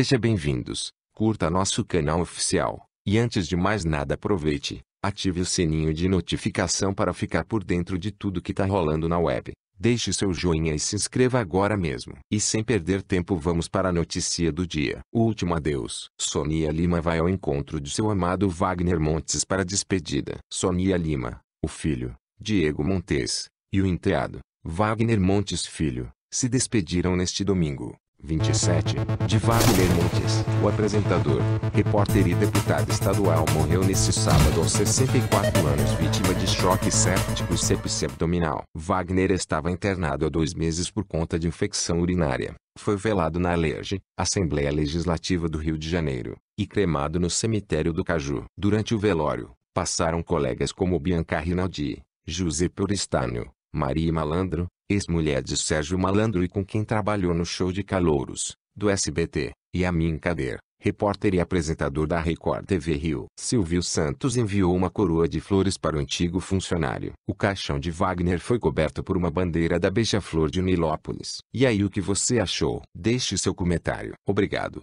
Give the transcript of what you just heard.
Seja bem-vindos, curta nosso canal oficial, e antes de mais nada aproveite, ative o sininho de notificação para ficar por dentro de tudo que tá rolando na web. Deixe seu joinha e se inscreva agora mesmo. E sem perder tempo vamos para a notícia do dia. O último adeus. Sonia Lima vai ao encontro de seu amado Wagner Montes para despedida. Sonia Lima, o filho, Diego Montes, e o enteado, Wagner Montes Filho, se despediram neste domingo. 27, de Wagner Montes, o apresentador, repórter e deputado estadual morreu nesse sábado aos 64 anos vítima de choque séptico e sepsia abdominal. Wagner estava internado há dois meses por conta de infecção urinária. Foi velado na Alerge, Assembleia Legislativa do Rio de Janeiro, e cremado no cemitério do Caju. Durante o velório, passaram colegas como Bianca Rinaldi, Giuseppe Oristano, Maria Malandro, ex-mulher de Sérgio Malandro e com quem trabalhou no show de calouros, do SBT, e mim Kader, repórter e apresentador da Record TV Rio. Silvio Santos enviou uma coroa de flores para o antigo funcionário. O caixão de Wagner foi coberto por uma bandeira da Beija-Flor de Nilópolis. E aí o que você achou? Deixe seu comentário. Obrigado.